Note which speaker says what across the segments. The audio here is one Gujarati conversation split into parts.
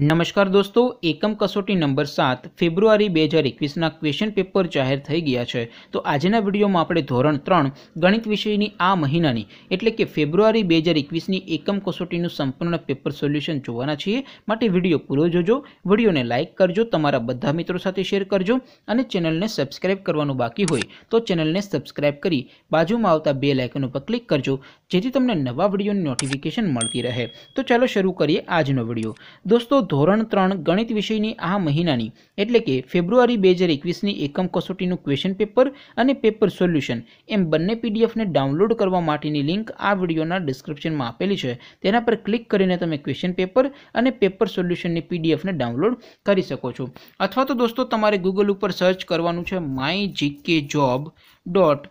Speaker 1: નમસ્કાર દોસ્તો એકમ કસોટી નંબર સાત ફેબ્રુઆરી બે હજાર એકવીસના ક્વેશ્ચન પેપર જાહેર થઈ ગયા છે તો આજના વિડીયોમાં આપણે ધોરણ ત્રણ ગણિત વિષયની આ મહિનાની એટલે કે ફેબ્રુઆરી બે હજાર એકવીસની એકમ કસોટીનું સંપૂર્ણ પેપર સોલ્યુશન જોવાના છીએ માટે વિડીયો પૂરો જોજો વિડીયોને લાઇક કરજો તમારા બધા મિત્રો સાથે શેર કરજો અને ચેનલને સબસ્ક્રાઇબ કરવાનું બાકી હોય તો ચેનલને સબસ્ક્રાઇબ કરી બાજુમાં આવતા બે લાઇકન ઉપર ક્લિક કરજો જેથી તમને નવા વિડીયોની નોટિફિકેશન મળતી રહે તો ચાલો શરૂ કરીએ આજનો વિડીયો દોસ્તો ધોરણ ત્રણ ગણિત વિષયની આ મહિનાની એટલે કે ફેબ્રુઆરી બે હજાર એકવીસની એકમ કસોટીનું ક્વેશ્ચન પેપર અને પેપર સોલ્યુશન એમ બંને પીડીએફને ડાઉનલોડ કરવા માટેની લિંક આ વિડીયોના ડિસ્ક્રિપ્શનમાં આપેલી છે તેના પર ક્લિક કરીને તમે ક્વેશ્ચન પેપર અને પેપર સોલ્યુશનની પીડીએફને ડાઉનલોડ કરી શકો છો અથવા તો દોસ્તો તમારે ગૂગલ ઉપર સર્ચ કરવાનું છે my GK job dot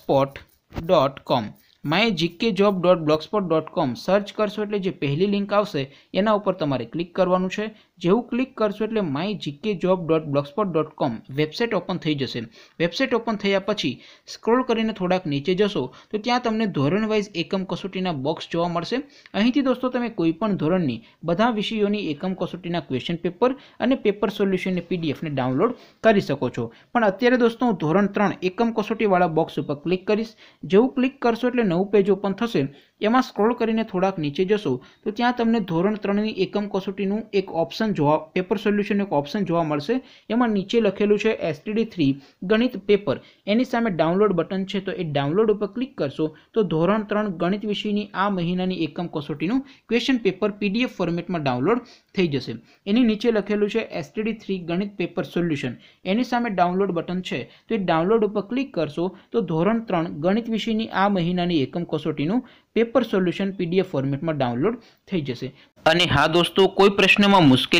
Speaker 1: spot dot com my GK job dot blogspot dot com search કરશો એટલે જે પહેલી લિંક આવશે એના ઉપર તમારે ક્લિક કરવાનું છે જેવું ક્લિક કરશો એટલે my GK job dot blogspot dot com website open થઈ જશે વેબસાઇટ ઓપન થયા પછી સ્ક્રોલ કરીને થોડાક નીચે જશો તો ત્યાં તમને ધોરણ વાઇઝ એકમ કસોટીના બોક્સ જોવા મળશે અહીંથી દોસ્તો તમે કોઈપણ ધોરણની બધા વિષયોની એકમ કસોટીના ક્વેશ્ચન પેપર અને પેપર સોલ્યુશનની પીડીએફને ડાઉનલોડ કરી શકો છો પણ અત્યારે દોસ્તો હું ધોરણ ત્રણ એકમ કસોટીવાળા બોક્સ ઉપર ક્લિક કરીશ જેવું ક્લિક કરશો એટલે નવું પેજ ઓપન થશે એમાં સ્ક્રોલ કરીને થોડાક નીચે જશો તો ત્યાં તમને ધોરણ ત્રણની એકમ કસોટીનું એક ઓપ્શન ઓપ્શન જોવા પેપર સોલ્યુશન એક ઓપ્શન જોવા મળશે એમાં નીચે લખેલું છે એસટીડી થ્રી ગણિત પેપર એની સામે ડાઉનલોડ બટન છે તો એ ડાઉનલોડ ઉપર ક્લિક કરશો તો ધોરણ ત્રણ ગણિત વિષયની આ મહિનાની એકમ કસોટીનું ક્વેશ્ચન પેપર પીડીએફ ફોર્મેટમાં ડાઉનલોડ થઈ જશે એની નીચે લખેલું છે એસટીડી થ્રી ગણિત પેપર સોલ્યુશન એની સામે ડાઉનલોડ બટન છે તો એ ડાઉનલોડ ઉપર ક્લિક કરશો તો ધોરણ ત્રણ ગણિત વિષયની આ મહિનાની એકમ કસોટીનું પેપર સોલ્યુશન પીડીએફ ફોર્મેટમાં ડાઉનલોડ થઈ જશે અને હા દોસ્તો કોઈ પ્રશ્નમાં મુશ્કેલી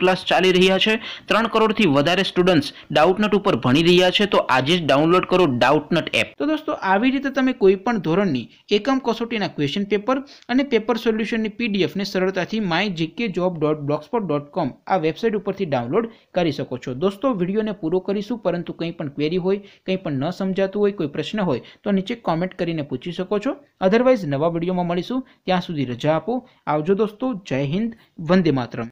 Speaker 1: ક્લાસ ચાલી રહ્યા છે ત્રણ કરોડથી વધારે સ્ટુડન્ટ્સ ડાઉટનટ ઉપર ભણી રહ્યા છે તો આજે જ ડાઉનલોડ કરો ડાઉટનટ એપ તો દોસ્તો આવી રીતે તમે કોઈપણ ધોરણની એકમ કસોટીના ક્વેશ્ચન પેપર અને પેપર સોલ્યુશનની પીડીએફને સરળતાથી my GK job dot blogspot dot com આ વેબસાઇટ ઉપરથી ડાઉનલોડ કરી શકો છો દોસ્તો વિડીયોને પૂરો કરીશું પરંતુ કંઈ પણ ક્વેરી હોય કંઈ પણ ન સમજાતું હોય કોઈ પ્રશ્ન હોય તો નીચે કોમેન્ટ કરીને પૂછી શકો છો અધરવાઇઝ નવા વિડીયોમાં મળીશું ત્યાં સુધી રજા આપો આવજો દોસ્તો જય હિન્દ વંદે માત્રમ